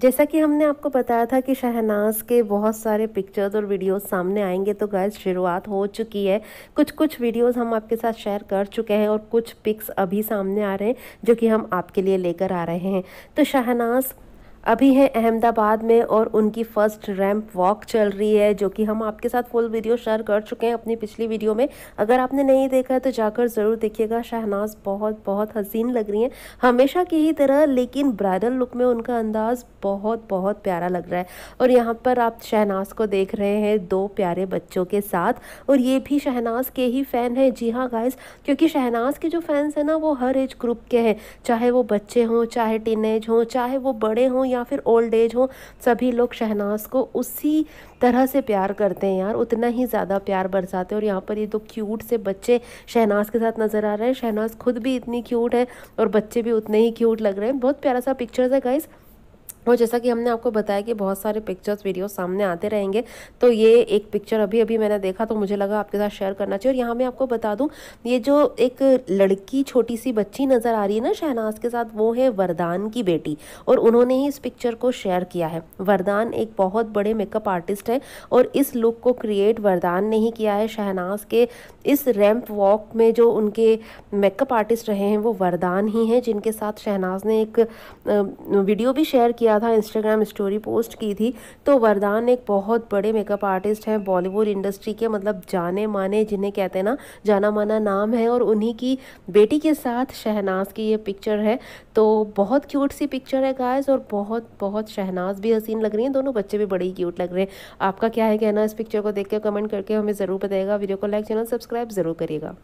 जैसा कि हमने आपको बताया था कि शहनाज के बहुत सारे पिक्चर्स और वीडियोस सामने आएंगे तो गैस शुरुआत हो चुकी है कुछ कुछ वीडियोस हम आपके साथ शेयर कर चुके हैं और कुछ पिक्स अभी सामने आ रहे हैं जो कि हम आपके लिए लेकर आ रहे हैं तो शहनाज अभी है अहमदाबाद में और उनकी फ़र्स्ट रैम्प वॉक चल रही है जो कि हम आपके साथ फुल वीडियो शेयर कर चुके हैं अपनी पिछली वीडियो में अगर आपने नहीं देखा है तो जाकर ज़रूर देखिएगा शहनाज बहुत बहुत हसीन लग रही हैं हमेशा की ही तरह लेकिन ब्राइडल लुक में उनका अंदाज़ बहुत बहुत प्यारा लग रहा है और यहाँ पर आप शहनाज को देख रहे हैं दो प्यारे बच्चों के साथ और ये भी शहनाज के ही फ़ैन हैं जी हाँ गाइस क्योंकि शहनाज के जो फैंस हैं ना वो हर एज ग्रुप के हैं चाहे वो बच्चे हों चाहे टीन हों चाहे वो बड़े हों या फिर ओल्ड एज हो सभी लोग शहनाज को उसी तरह से प्यार करते हैं यार उतना ही ज़्यादा प्यार बरसाते हैं और यहाँ पर ये दो क्यूट से बच्चे शहनाज के साथ नज़र आ रहे हैं शहनाज खुद भी इतनी क्यूट है और बच्चे भी उतने ही क्यूट लग रहे हैं बहुत प्यारा सा पिक्चर्स है गाइज़ और जैसा कि हमने आपको बताया कि बहुत सारे पिक्चर्स वीडियो सामने आते रहेंगे तो ये एक पिक्चर अभी अभी मैंने देखा तो मुझे लगा आपके साथ शेयर करना चाहिए और यहाँ मैं आपको बता दूँ ये जो एक लड़की छोटी सी बच्ची नज़र आ रही है ना शहनाज के साथ वो है वरदान की बेटी और उन्होंने ही इस पिक्चर को शेयर किया है वरदान एक बहुत बड़े मेकअप आर्टिस्ट है और इस लुक को क्रिएट वरदान ने ही किया है शहनाज के इस रैम्प वॉक में जो उनके मेकअप आर्टिस्ट रहे हैं वो वरदान ही हैं जिनके साथ शहनाज ने एक वीडियो भी शेयर किया किया था इंस्टाग्राम स्टोरी पोस्ट की थी तो वरदान एक बहुत बड़े मेकअप आर्टिस्ट हैं बॉलीवुड इंडस्ट्री के मतलब जाने माने जिन्हें कहते हैं ना जाना माना नाम है और उन्हीं की बेटी के साथ शहनाज की ये पिक्चर है तो बहुत क्यूट सी पिक्चर है गायज और बहुत बहुत शहनाज भी हसीन लग रही है दोनों बच्चे भी बड़े ही क्यूट लग रहे हैं आपका क्या है कहना इस पिक्चर को देख के कमेंट करके हमें ज़रूर बताएगा वीडियो को लाइक चैनल सब्सक्राइब ज़रूर करिएगा